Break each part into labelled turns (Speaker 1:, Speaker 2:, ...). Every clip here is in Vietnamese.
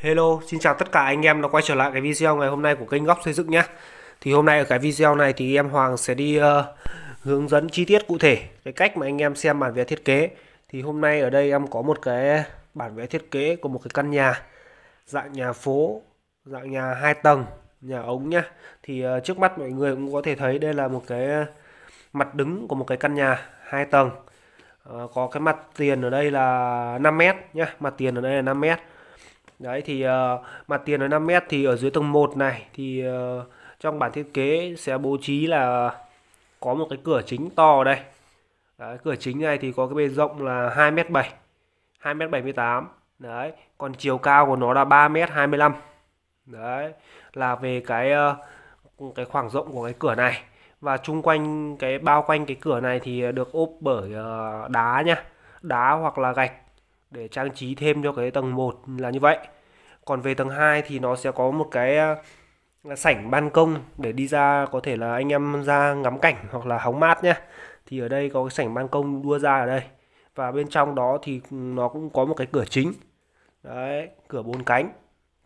Speaker 1: Hello, xin chào tất cả anh em đã quay trở lại cái video ngày hôm nay của kênh Góc Xây Dựng nhé Thì hôm nay ở cái video này thì em Hoàng sẽ đi uh, hướng dẫn chi tiết cụ thể cái cách mà anh em xem bản vẽ thiết kế Thì hôm nay ở đây em có một cái bản vẽ thiết kế của một cái căn nhà dạng nhà phố, dạng nhà hai tầng, nhà ống nhá Thì uh, trước mắt mọi người cũng có thể thấy đây là một cái mặt đứng của một cái căn nhà hai tầng uh, Có cái mặt tiền ở đây là 5 mét nhá, mặt tiền ở đây là 5 mét đấy thì uh, mặt tiền ở 5 mét thì ở dưới tầng 1 này thì uh, trong bản thiết kế sẽ bố trí là có một cái cửa chính to ở đây đấy, cửa chính này thì có cái bề rộng là 2 m 7 2 m 78 đấy còn chiều cao của nó là 3 m 25 đấy là về cái uh, cái khoảng rộng của cái cửa này và chung quanh cái bao quanh cái cửa này thì được ốp bởi uh, đá nhá đá hoặc là gạch để trang trí thêm cho cái tầng 1 là như vậy còn về tầng 2 thì nó sẽ có một cái à, sảnh ban công để đi ra có thể là anh em ra ngắm cảnh hoặc là hóng mát nhé thì ở đây có cái sảnh ban công đua ra ở đây và bên trong đó thì nó cũng có một cái cửa chính đấy cửa bốn cánh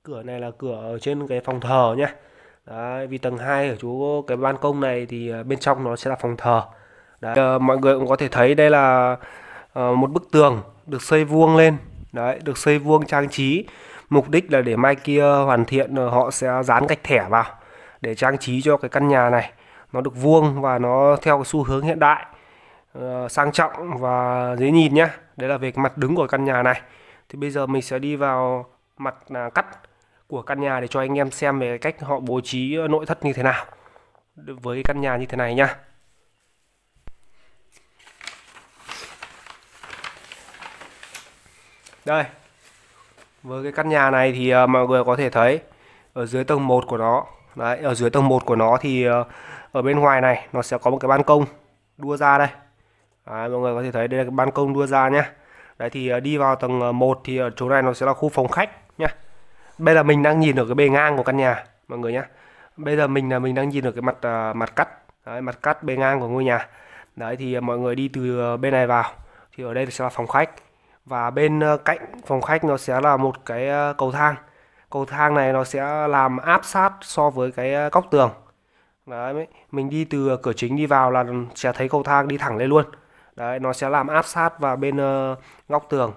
Speaker 1: cửa này là cửa ở trên cái phòng thờ nhé đấy, vì tầng 2 ở chú cái ban công này thì à, bên trong nó sẽ là phòng thờ đấy, ờ, mọi người cũng có thể thấy đây là ờ, một bức tường được xây vuông lên đấy được xây vuông trang trí mục đích là để mai kia hoàn thiện ờ, họ sẽ dán gạch thẻ vào để trang trí cho cái căn nhà này nó được vuông và nó theo cái xu hướng hiện đại ờ, sang trọng và dễ nhìn nhá đấy là về cái mặt đứng của căn nhà này thì bây giờ mình sẽ đi vào mặt à, cắt của căn nhà để cho anh em xem về cách họ bố trí ờ, nội thất như thế nào với căn nhà như thế này nhá Đây. Với cái căn nhà này thì uh, mọi người có thể thấy ở dưới tầng 1 của nó. Đấy, ở dưới tầng 1 của nó thì uh, ở bên ngoài này nó sẽ có một cái ban công đua ra đây. Đấy, mọi người có thể thấy đây là cái ban công đua ra nhá. Đấy thì uh, đi vào tầng 1 thì ở chỗ này nó sẽ là khu phòng khách nhá. Bây giờ mình đang nhìn ở cái bề ngang của căn nhà mọi người nhá. Bây giờ mình là mình đang nhìn ở cái mặt uh, mặt cắt, đấy, mặt cắt bề ngang của ngôi nhà. Đấy thì uh, mọi người đi từ uh, bên này vào thì ở đây sẽ là phòng khách và bên ờ, cạnh phòng khách nó sẽ là một cái ờ, cầu thang cầu thang này nó sẽ làm áp sát so với cái ờ, góc tường đấy mình đi từ cửa chính đi vào là sẽ thấy cầu thang đi thẳng lên luôn đấy nó sẽ làm áp sát vào bên góc tường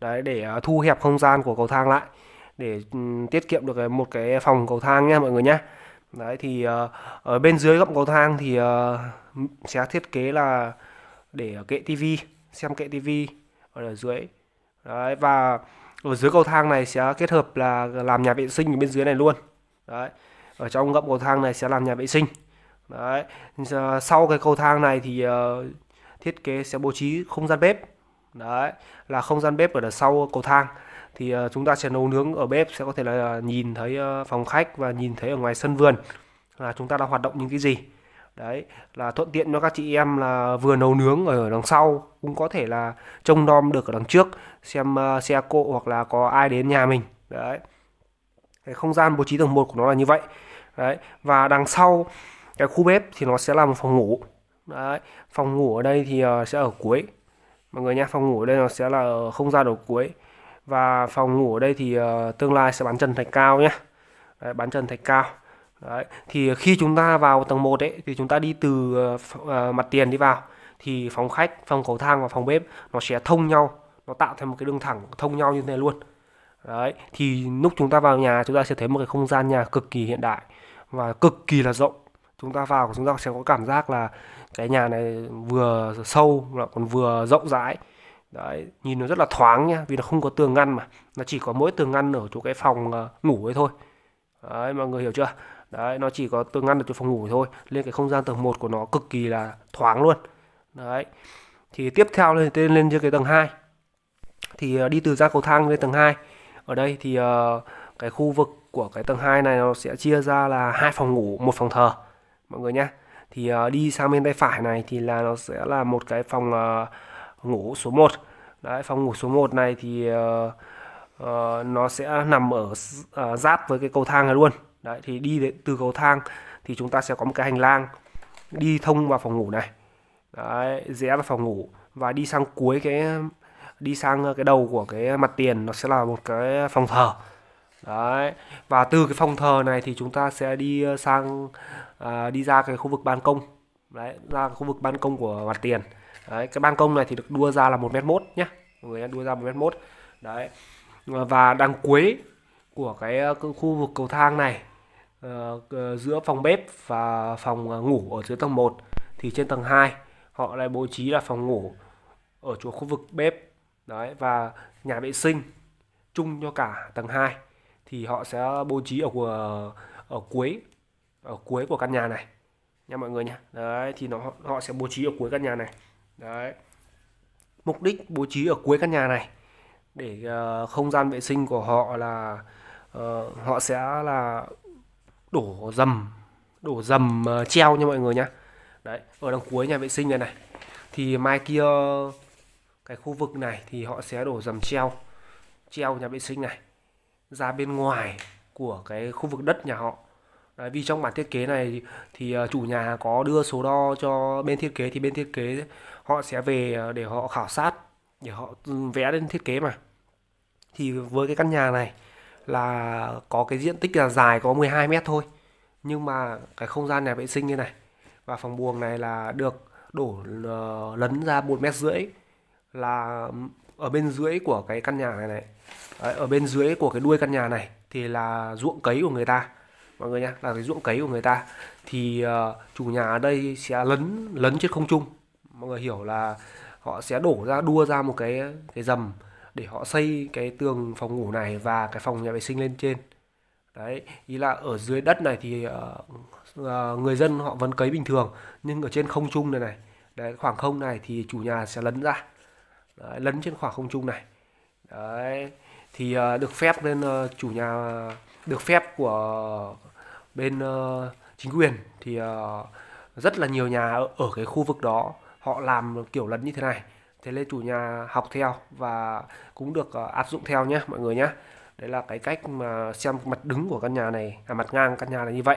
Speaker 1: đấy để thu hẹp không gian của cầu thang lại để ừ, tiết kiệm được một cái phòng cầu thang nha mọi người nhé đấy thì ở bên dưới góc cầu thang thì sẽ thiết kế là để kệ tivi xem kệ tivi ở dưới đấy và ở dưới cầu thang này sẽ kết hợp là làm nhà vệ sinh ở bên dưới này luôn đấy ở trong gậm cầu thang này sẽ làm nhà vệ sinh đấy sau cái cầu thang này thì ờ, thiết kế sẽ bố trí không gian bếp đấy là không gian bếp ở đằng sau cầu thang thì ờ, chúng ta sẽ nấu nướng ở bếp sẽ có thể là nhìn thấy ờ, phòng khách và nhìn thấy ở ngoài sân vườn là chúng ta đang hoạt động những cái gì đấy là thuận tiện cho các chị em là vừa nấu nướng ở đằng sau cũng có thể là trông nom được ở đằng trước xem uh, xe cộ hoặc là có ai đến nhà mình đấy cái không gian bố trí tầng 1 của nó là như vậy đấy và đằng sau cái khu bếp thì nó sẽ là một phòng ngủ đấy phòng ngủ ở đây thì uh, sẽ ở cuối mọi người nhé phòng ngủ ở đây nó sẽ là không gian ở cuối và phòng ngủ ở đây thì uh, tương lai sẽ bán trần thạch cao nhé bán trần thạch cao Đấy. Thì khi chúng ta vào tầng 1 ấy, thì chúng ta đi từ uh, mặt tiền đi vào thì phòng khách, phòng cầu thang và phòng bếp nó sẽ thông nhau, nó tạo thành một cái đường thẳng thông nhau như thế này luôn. Đấy, thì lúc chúng ta vào nhà chúng ta sẽ thấy một cái không gian nhà cực kỳ hiện đại và cực kỳ là rộng. Chúng ta vào chúng ta sẽ có cảm giác là cái nhà này vừa sâu mà còn vừa rộng rãi. Đấy, nhìn nó rất là thoáng nha, vì nó không có tường ngăn mà, nó chỉ có mỗi tường ngăn ở chỗ cái phòng ờ, ngủ ấy thôi. Đấy, mọi người hiểu chưa? đấy nó chỉ có tôi ngăn được cho phòng ngủ thôi nên cái không gian tầng 1 của nó cực kỳ là thoáng luôn đấy thì tiếp theo lên lên, lên trên cái tầng 2 thì ờ, đi từ ra cầu thang lên tầng 2 ở đây thì ờ, cái khu vực của cái tầng 2 này nó sẽ chia ra là hai phòng ngủ một phòng thờ mọi người nhé thì ờ, đi sang bên tay phải này thì là nó sẽ là một cái phòng ngủ số 1 đấy phòng ngủ số 1 này thì uh, nó sẽ nằm ở uh, giáp với cái cầu thang này luôn đấy thì đi từ cầu thang thì chúng ta sẽ có một cái hành lang đi thông vào phòng ngủ này đấy, rẽ vào phòng ngủ và đi sang cuối cái đi sang cái đầu của cái mặt tiền nó sẽ là một cái phòng thờ đấy và từ cái phòng thờ này thì chúng ta sẽ đi ờ, sang à, đi ra cái khu vực ban công đấy ra khu vực ban công của mặt tiền đấy cái ban công này thì được đua ra là một mét mốt nhá người đua ra một mét mốt đấy và đằng cuối của cái ờ, khu vực cầu thang này Ờ, giữa phòng bếp và phòng ờ, ngủ ở dưới tầng 1 thì trên tầng 2 họ lại bố trí là phòng ngủ ở chỗ khu vực bếp đấy và nhà vệ sinh chung cho cả tầng 2 thì họ sẽ bố trí ở ở cuối ở cuối của căn nhà này nha mọi người nha đấy thì nó họ sẽ bố trí ở cuối căn nhà này đấy mục đích bố trí ở cuối căn nhà này để uh, không gian vệ sinh của họ là uh, họ sẽ là đổ dầm đổ dầm ờ, treo nha mọi người nhá đấy ở đằng cuối nhà vệ sinh này này thì mai kia cái khu vực này thì họ sẽ đổ dầm treo treo nhà vệ sinh này ra bên ngoài của cái khu vực đất nhà họ Đấy, vì trong bản thiết kế này thì ờ, chủ nhà có đưa số đo cho bên thiết kế thì bên thiết kế họ sẽ về ờ, để họ khảo sát để họ ừ, vẽ lên thiết kế mà thì với cái căn nhà này là có cái diện tích là dài có 12 mét thôi nhưng mà cái không gian nhà vệ sinh như này và phòng buồng này là được đổ ờ, lấn ra một mét rưỡi là ở bên dưới của cái căn nhà này này Đấy, ở bên dưới của cái đuôi căn nhà này thì là ruộng cấy của người ta mọi người nhá là cái ruộng cấy của người ta thì uh, chủ nhà ở đây sẽ lấn lấn trên không trung mọi người hiểu là họ sẽ đổ ra đua ra một cái cái dầm để họ xây cái tường phòng ngủ này và cái phòng nhà vệ sinh lên trên đấy ý là ở dưới đất này thì uh, người dân họ vẫn cấy bình thường nhưng ở trên không trung này này đấy, khoảng không này thì chủ nhà sẽ lấn ra đấy, lấn trên khoảng không trung này đấy thì uh, được phép nên uh, chủ nhà được phép của bên uh, chính quyền thì uh, rất là nhiều nhà ở, ở cái khu vực đó họ làm kiểu lấn như thế này thế nên chủ nhà học theo và cũng được ờ, áp dụng theo nhé mọi người nhé đấy là cái cách mà xem mặt đứng của căn nhà này à mặt ngang căn nhà là như vậy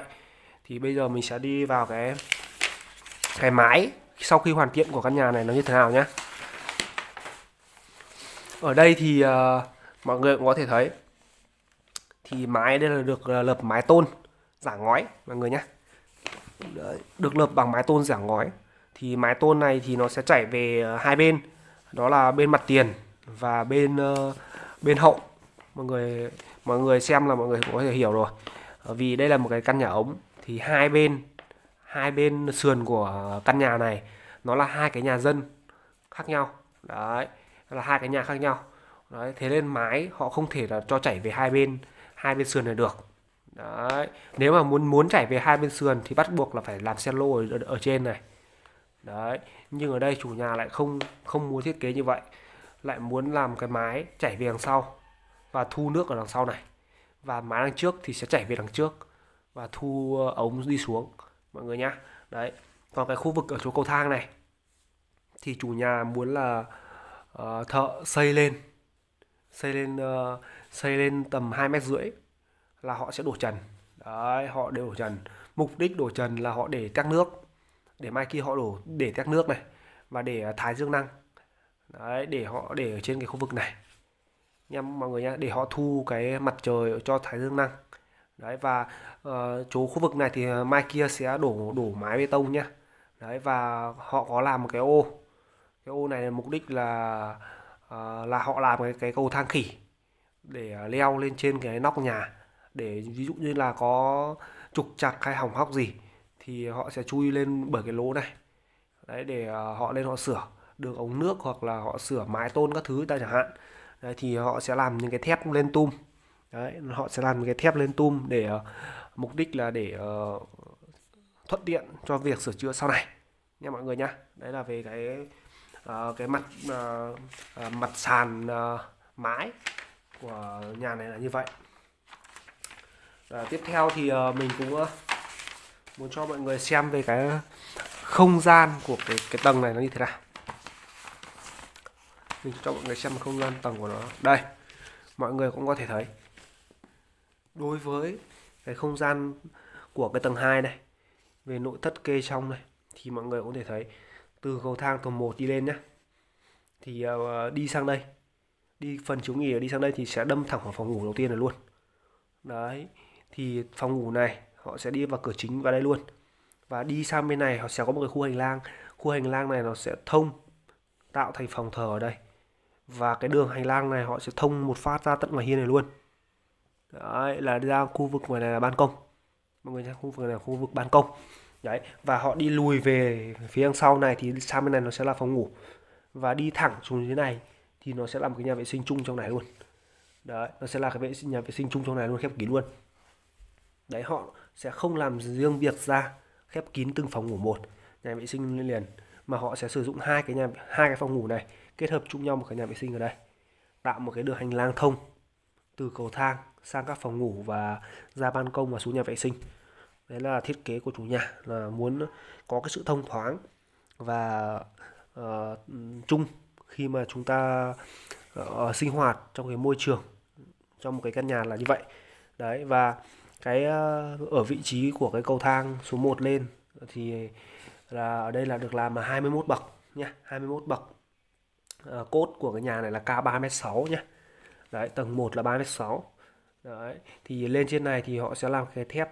Speaker 1: thì bây giờ mình sẽ đi vào cái cái mái sau khi hoàn thiện của căn nhà này nó như thế nào nhé ở đây thì uh, mọi người cũng có thể thấy thì mái đây là được ờ, lợp mái tôn giả ngói mọi người nhé được lợp bằng mái tôn giả ngói thì mái tôn này thì nó sẽ chảy về hai bên đó là bên mặt tiền và bên uh, bên hậu mọi người mọi người xem là mọi người cũng có thể hiểu rồi ờ, vì đây là một cái căn nhà ống thì hai bên hai bên sườn của căn nhà này nó là hai cái nhà dân khác nhau đấy là hai cái nhà khác nhau đấy thế nên mái họ không thể là cho chảy về hai bên hai bên sườn này được đấy nếu mà muốn muốn chảy về hai bên sườn thì bắt buộc là phải làm xe lô ở, ở trên này đấy nhưng ở đây chủ nhà lại không không muốn thiết kế như vậy lại muốn làm cái mái chảy về đằng sau và thu nước ở đằng sau này và mái đằng trước thì sẽ chảy về đằng trước và thu ờ, ống đi xuống mọi người nhá đấy còn cái khu vực ở chỗ cầu thang này thì chủ nhà muốn là uh, thợ xây lên xây lên uh, xây lên tầm hai mét rưỡi là họ sẽ đổ trần đấy họ đều đổ trần mục đích đổ trần là họ để các nước để mai kia họ đổ để tét nước này và để à, thái dương năng đấy để họ để ở trên cái khu vực này nha mọi người nhá để họ thu cái mặt trời cho thái dương năng đấy và uh, chỗ khu vực này thì à, mai kia sẽ đổ đổ mái bê tông nhá đấy và họ có làm một cái ô cái ô này mục đích là uh, là họ làm cái, cái cầu thang khỉ để à, leo lên trên cái nóc nhà để ví dụ như là có trục trặc hay hỏng hóc gì thì họ sẽ chui lên bởi cái lỗ này đấy để à, họ lên họ sửa đường ống nước hoặc là họ sửa mái tôn các thứ ta chẳng hạn đấy, thì họ sẽ làm những cái thép lên tum đấy, họ sẽ làm cái thép lên tum để uh, mục đích là để uh, thuận tiện cho việc sửa chữa sau này nha mọi người nhá đấy là về cái uh, cái mặt uh, uh, mặt sàn uh, mái của nhà này là như vậy uh, tiếp theo thì uh, mình cũng uh, muốn cho mọi người xem về cái không gian của cái, cái tầng này nó như thế nào mình cho mọi người xem không gian tầng của nó đây mọi người cũng có thể thấy đối với cái không gian của cái tầng 2 này về nội thất kê trong này thì mọi người cũng thể thấy từ cầu thang tầng 1 đi lên nhé thì uh, đi sang đây đi phần chống nghỉ đi sang đây thì sẽ đâm thẳng vào phòng ngủ đầu tiên này luôn đấy thì phòng ngủ này họ sẽ đi vào cửa chính vào đây luôn và đi sang bên này họ sẽ có một cái khu hành lang khu hành lang này nó sẽ thông tạo thành phòng thờ ở đây và cái đường hành lang này họ sẽ thông một phát ra tận ngoài hiên này luôn đấy là ra khu vực ngoài này là ban công mọi người nhá khu vực này là khu vực ban công đấy và họ đi lùi về phía đằng sau này thì sang bên này nó sẽ là phòng ngủ và đi thẳng xuống dưới này thì nó sẽ là một cái nhà vệ sinh chung trong này luôn đấy nó sẽ là cái vệ sinh nhà vệ sinh chung trong này luôn khép kín luôn đấy họ sẽ không làm riêng việc ra khép kín từng phòng ngủ một nhà vệ sinh liên liền mà họ sẽ sử dụng hai cái nhà hai cái phòng ngủ này kết hợp chung nhau một cái nhà vệ sinh ở đây tạo một cái đường hành lang thông từ cầu thang sang các phòng ngủ và ra ban công và xuống nhà vệ sinh đấy là thiết kế của chủ nhà là muốn có cái sự thông thoáng và uh, chung khi mà chúng ta uh, sinh hoạt trong cái môi trường trong một cái căn nhà là như vậy đấy và cái ờ, ở vị trí của cái cầu thang số 1 lên thì là ở đây là được làm là 21 bậc nha 21 bậc à, cốt của cái nhà này là cao 3m6 nha đấy tầng 1 là 3m6 đấy thì lên trên này thì họ sẽ làm cái thép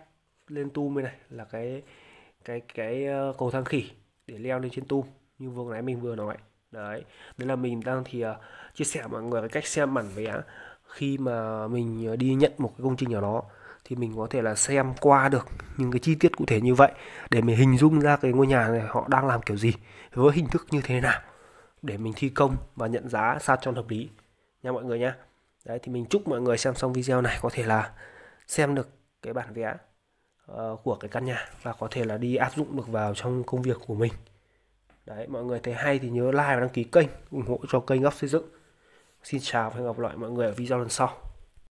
Speaker 1: lên tum bên này là cái cái cái ờ, cầu thang khỉ để leo lên trên tum như vừa nãy mình vừa nói đấy đấy là mình đang thì uh, chia sẻ mọi người cái cách xem bản vẽ khi mà mình đi nhận một cái công trình nào đó thì mình có thể là xem qua được những cái chi tiết cụ thể như vậy để mình hình dung ra cái ngôi nhà này họ đang làm kiểu gì với hình thức như thế nào để mình thi công và nhận giá sao cho hợp lý nha mọi người nhé đấy thì mình chúc mọi người xem xong video này có thể là xem được cái bản vẽ uh, của cái căn nhà và có thể là đi áp dụng được vào trong công việc của mình đấy mọi người thấy hay thì nhớ like và đăng ký kênh ủng hộ cho kênh góc xây dựng xin chào và hẹn gặp lại mọi người ở video lần sau